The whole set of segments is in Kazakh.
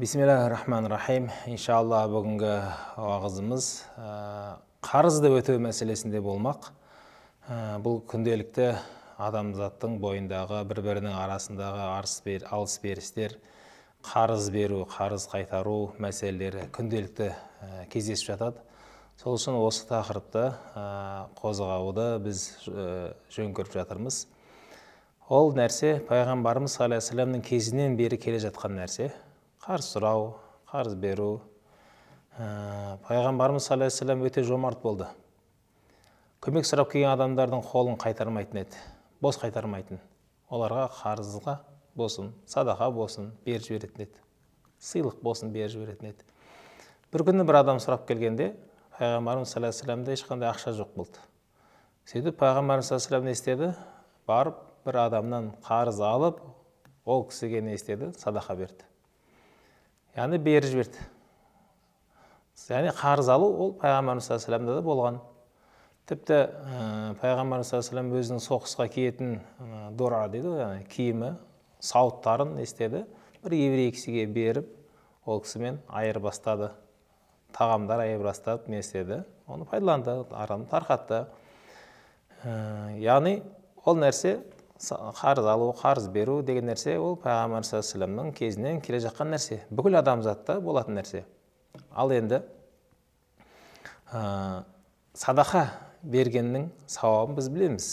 бисмилля рахман рахим иншалла бүгінгі уағызымыз қарызды өтеу мәселесінде болмақ бұл күнделікті адамзаттың бойындағы бір бірінің арасындағы арыс алыс берістер қарыз беру қарыз қайтару мәселелері күнделікті кездесіп жатады сол үшін осы тақырыпты e, қозғауды біз e, жөн көріп жатырмыз ол нәрсе пайғамбарымыз саллаллаху алейхи кезінен бері келе жатқан нәрсе қарыз сұрау қарыз беру ә, пайғамбарымыз саллаллаху өте жомарт болды көмек сұрап келген адамдардың қолын қайтармайтын еді бос қайтармайтын оларға қарызға болсын садақа болсын беріп жіберетін еді сыйлық болсын беріп жіберетін еді бір күні бір адам сұрап келгенде пайғамбарымыз саллаллаху алейхи ешқандай ақша жоқ болды сөйтіп пайғамбарымыз саллаллаху алейхи не істеді барып бір адамнан қарыз алып ол кісіге не істеді садақа берді яғни беріп жіберді яғни қарыз алу ол пайғамбарымыз саллаллаху да болған тіпті ә, пайғамбарымыз саллаллаху алейхи өзінің соғысқа киетін ә, дора дейді ғой киімі сауыттарын не істеді бір еврей кісіге беріп ол кісімен айырбастады тағамдар айырбастап не істеді оны пайдаланды араны тарқатты ә, яғни ол нәрсе қарыз алу қарыз беру деген нәрсе ол пайғамбар саллаллаху кезінен келе жатқан нәрсе бүкіл адамзатта болатын нәрсе ал енді ә, садақа бергеннің сауабын біз білеміз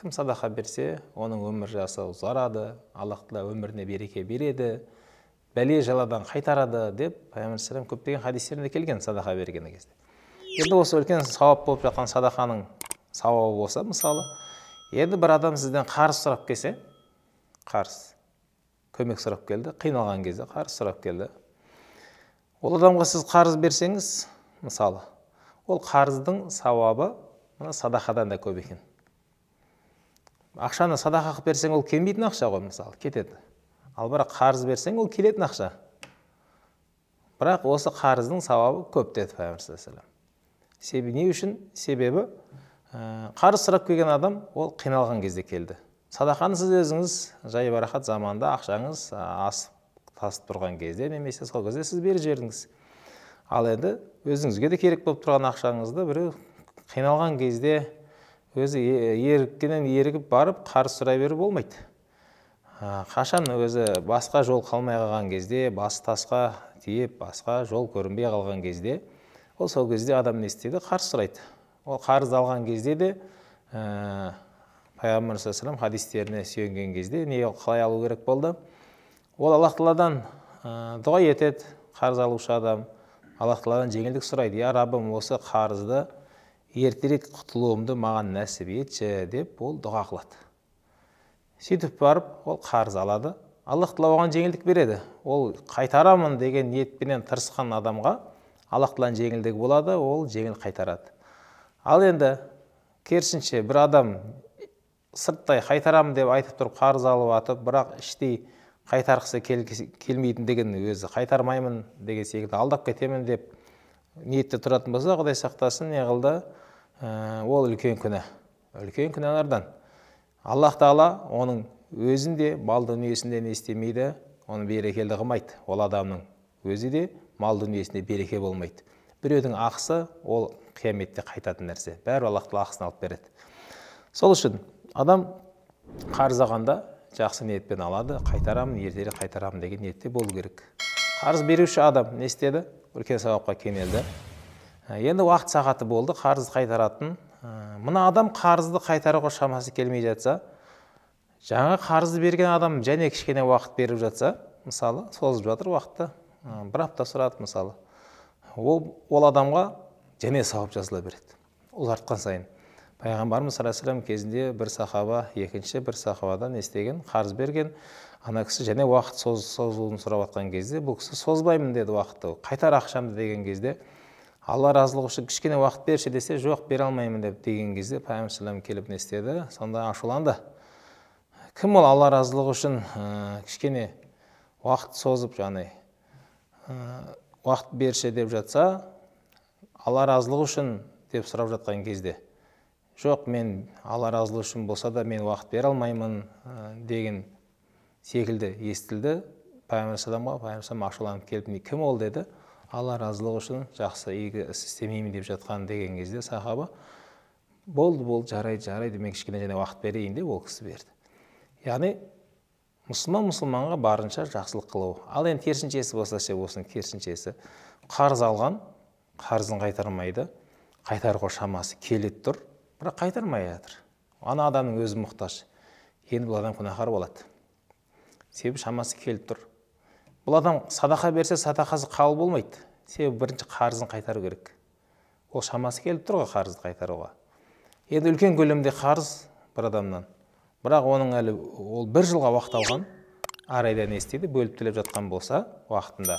кім садақа берсе оның өмір жасы ұзарады аллах тағала өміріне береке береді бәле жаладан қайтарады деп пайғамбар көптеген хадистерінде келген садақа берген кезде енді осы үлкен сауап болып жатқан садақаның сауабы болса мысалы енді бір адам сізден қарыз сұрап келсе қарыз көмек сұрап келді қиналған кезде қарыз сұрап келді ол адамға сіз қарыз берсеңіз мысалы ол қарыздың сауабы мына садақадан да көп екен ақшаны садақа қылып берсең ол келмейтін ақша ғой мысалы кетеді ал бірақ қарыз берсең ол келетін ақша бірақ осы қарыздың сауабы көп деді пайғамбар саллаллаху не үшін себебі Э, қарыз сұрап келген адам ол қиналған кезде келді садақаны сіз өзіңіз жайбарақат заманда ақшаңыз асып тасып тұрған кезде немесе сол кезде сіз беріп жібердіңіз ал енді өзіңізге де керек болып тұрған ақшаңызды біреу қиналған кезде өзі еріккенен ерігіп барып қарыз сұрай беру болмайды қашан өзі басқа жол қалмай қалған кезде бас тасқа тиіп басқа жол көрінбей қалған кезде ол сол кезде адам не істейді қарыз сұрайды ол қарыз алған кезде де ә, пайғамбар саллаллаху хадистеріне сүйенген кезде не қалай алу керек болды ол аллах тағаладан ә, дұға етеді қарыз алушы адам аллах тағаладан жеңілдік сұрайды я раббым осы қарызды ертерек құтылуымды маған нәсіп етші деп ол дұға қылады сөйтіп барып ол қарыз алады аллах тағала оған жеңілдік береді ол қайтарамын деген ниетпенен тырысқан адамға аллах тағаланың жеңілдігі болады ол жеңіл қайтарады ал енді керісінше бір адам сырттай қайтарамын деп айтып тұрып қарыз алып атып бірақ іштей қайтарғысы кел, деген өзі қайтармаймын деген секілді алдап кетемін деп ниетте тұратын болса құдай сақтасын не ә, ол үлкен күнә үлкен күнәлардан аллах тағала оның өзін де мал дүниесін де не істемейді оны берекелі қылмайды ол адамның өзі де мал дүниесінде береке болмайды біреудің ақысы ол қияметте қайтатын нәрсе бәрі аллахтың ақысын алып береді сол үшін адам қарыз алғанда жақсы ниетпен алады қайтарамын ертерек қайтарамын деген ниетте болу керек қарыз беруші адам не істеді үлкен сауапқа кенелді ә, енді уақыт сағаты болды қарызды қайтаратын ә, мына адам қарызды қайтаруға шамасы келмей жатса жаңа қарызды берген адам және кішкене уақыт беріп жатса мысалы созып жатыр уақытты бір апта сұрады мысалы ол ол адамға және сауап жазыла береді ол сайын пайғамбарымыз саллаллаху алейхи кезінде бір сахаба екінші бір сахабадан естеген, қарыз берген ана кісі және уақыт соз, созылуын сұрап жатқан кезде бұл кісі созбаймын деді уақытты қайтар ақшамды деген кезде алла разылығы үшін кішкене уақыт берші десе жоқ бере алмаймын деп деген кезде пайғамбар келіп не істеді сонда ашуланды кім ол алла разылығы үшін кішкене уақыт созып жаңағыдай уақыт берші деп жатса алла разылығы үшін деп сұрап жатқан кезде жоқ мен алла разылығы үшін болса да мен уақыт бере алмаймын э, деген секілді естілді пайғамбар пайғамбар ашуланып келіп кім ол деді алла разылығы үшін жақсы игі іс істемеймін деп жатқан деген кезде сахаба болды болды жарайды жарайды мен кішкене және уақыт берейін деп ол кісі берді яғни мұсылман мұсылманға барынша жақсылық қылу ал енді керісіншесі болса ше осының керісіншесі қарыз алған қарызын қайтармайды қайтаруға шамасы келет тұр бірақ қайтармай жатыр ана адамның өзі мұқтаж енді бұл адам күнәһар болады себебі шамасы келіп тұр бұл адам садақа берсе садақасы қабыл болмайды себебі бірінші қарызын қайтару керек ол шамасы келіп тұр ғой қарызды қайтаруға енді үлкен көлемде қарыз бір адамнан бірақ оның әлі ол бір жылға уақыт алған әр айда не істейді бөліп төлеп жатқан болса уақытында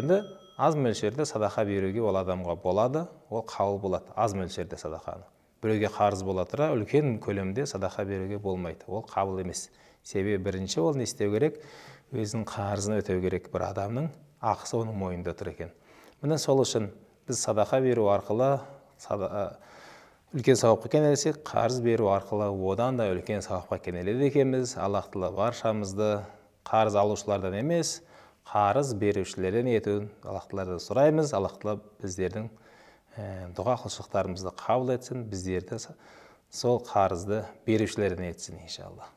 енді аз мөлшерде садақа беруге ол адамға болады ол қабыл болады аз мөлшерде садақаны біреуге қарыз бола тұра үлкен көлемде садақа беруге болмайды ол қабыл емес себебі бірінші ол не істеу керек өзінің қарызын өтеу керек бір адамның ақысы оның мойнында тұр екен міне сол үшін біз садақа беру арқылы үлкен сауапқа кенелсек қарыз беру арқылы одан да үлкен сауапқа кенеледі екенбіз аллах баршамызды қарыз алушылардан емес қарыз берушілерден етуін аллахтылардан сұраймыз аллах тағала біздердің дұға құлшылықтарымызды қабыл етсін біздерді сол қарызды берушілерден етсін иншалла